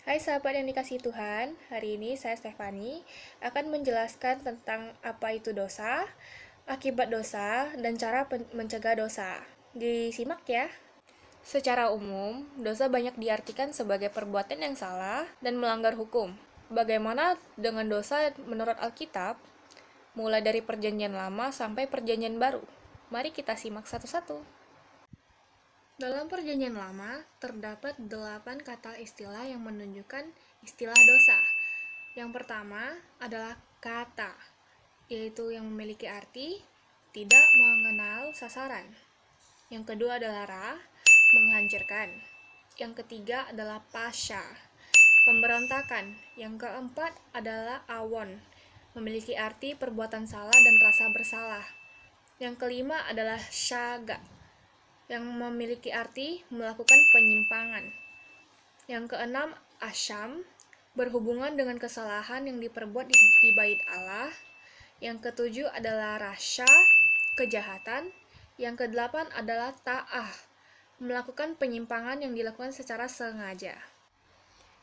Hai sahabat yang dikasih Tuhan, hari ini saya Stefani akan menjelaskan tentang apa itu dosa, akibat dosa, dan cara mencegah dosa. Disimak ya. Secara umum, dosa banyak diartikan sebagai perbuatan yang salah dan melanggar hukum. Bagaimana dengan dosa menurut Alkitab? Mulai dari perjanjian lama sampai perjanjian baru. Mari kita simak satu-satu. Dalam perjanjian lama, terdapat delapan kata istilah yang menunjukkan istilah dosa. Yang pertama adalah kata, yaitu yang memiliki arti tidak mengenal sasaran. Yang kedua adalah ra, menghancurkan. Yang ketiga adalah pasha, pemberontakan. Yang keempat adalah awon, memiliki arti perbuatan salah dan rasa bersalah. Yang kelima adalah syaga, yang memiliki arti melakukan penyimpangan. Yang keenam, asyam, berhubungan dengan kesalahan yang diperbuat di, di bait Allah. Yang ketujuh adalah rasa kejahatan. Yang kedelapan adalah ta'ah, melakukan penyimpangan yang dilakukan secara sengaja.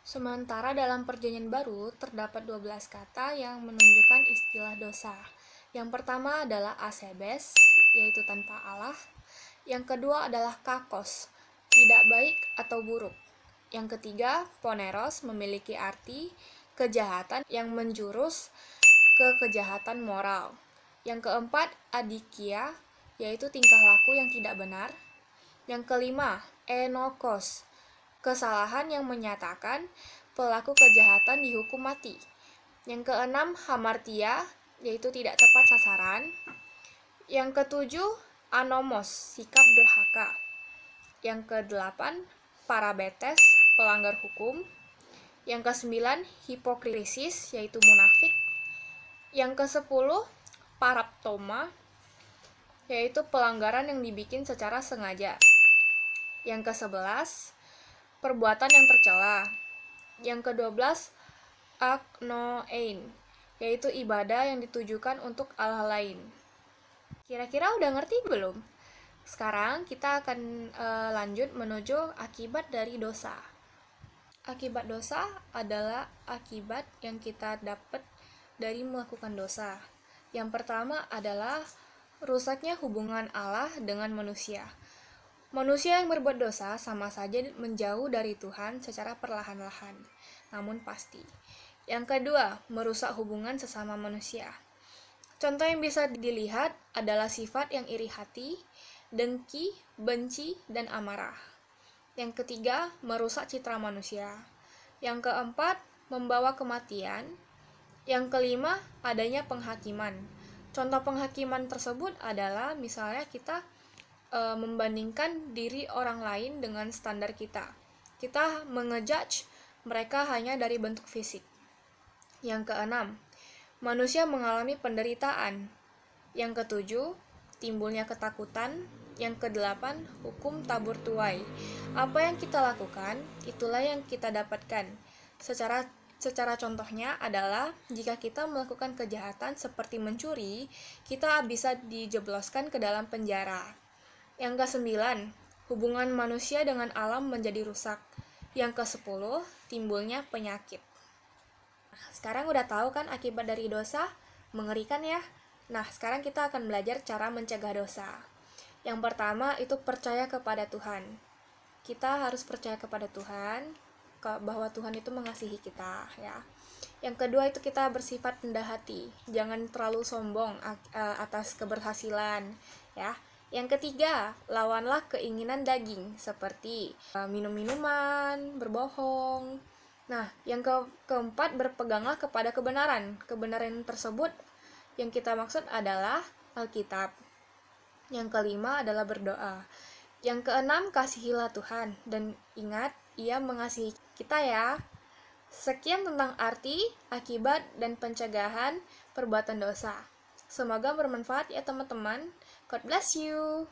Sementara dalam perjanjian baru, terdapat 12 kata yang menunjukkan istilah dosa. Yang pertama adalah asebes, yaitu tanpa Allah. Yang kedua adalah kakos, tidak baik atau buruk. Yang ketiga, poneros memiliki arti kejahatan yang menjurus ke kejahatan moral. Yang keempat, adikia, yaitu tingkah laku yang tidak benar. Yang kelima, enokos, kesalahan yang menyatakan pelaku kejahatan dihukum mati. Yang keenam, hamartia, yaitu tidak tepat sasaran. Yang ketujuh, anomos, sikap durhaka. Yang kedelapan, parabetes, pelanggar hukum. Yang kesembilan, hipokrisis, yaitu munafik. Yang kesepuluh, paraptoma, yaitu pelanggaran yang dibikin secara sengaja. Yang kesebelas, perbuatan yang tercela. Yang ke-12, aknoein, yaitu ibadah yang ditujukan untuk Allah lain. Kira-kira udah ngerti belum? Sekarang kita akan e, lanjut menuju akibat dari dosa. Akibat dosa adalah akibat yang kita dapat dari melakukan dosa. Yang pertama adalah rusaknya hubungan Allah dengan manusia. Manusia yang berbuat dosa sama saja menjauh dari Tuhan secara perlahan-lahan, namun pasti. Yang kedua, merusak hubungan sesama manusia. Contoh yang bisa dilihat adalah sifat yang iri hati, dengki, benci, dan amarah. Yang ketiga, merusak citra manusia. Yang keempat, membawa kematian. Yang kelima, adanya penghakiman. Contoh penghakiman tersebut adalah misalnya kita e, membandingkan diri orang lain dengan standar kita. Kita mengejudge mereka hanya dari bentuk fisik. Yang keenam, manusia mengalami penderitaan. Yang ketujuh, timbulnya ketakutan. Yang kedelapan, hukum tabur tuai. Apa yang kita lakukan, itulah yang kita dapatkan. Secara Secara contohnya adalah jika kita melakukan kejahatan seperti mencuri, kita bisa dijebloskan ke dalam penjara. Yang ke kesembilan, hubungan manusia dengan alam menjadi rusak. Yang ke kesepuluh, timbulnya penyakit sekarang udah tahu kan akibat dari dosa? Mengerikan ya? Nah, sekarang kita akan belajar cara mencegah dosa. Yang pertama itu percaya kepada Tuhan. Kita harus percaya kepada Tuhan bahwa Tuhan itu mengasihi kita ya. Yang kedua itu kita bersifat rendah hati, jangan terlalu sombong eh, atas keberhasilan ya. Yang ketiga, lawanlah keinginan daging seperti eh, minum minuman, berbohong, Nah, yang ke keempat berpeganglah kepada kebenaran. Kebenaran tersebut yang kita maksud adalah Alkitab. Yang kelima adalah berdoa. Yang keenam kasihilah Tuhan dan ingat Ia mengasihi kita ya. Sekian tentang arti, akibat, dan pencegahan perbuatan dosa. Semoga bermanfaat ya teman-teman. God bless you.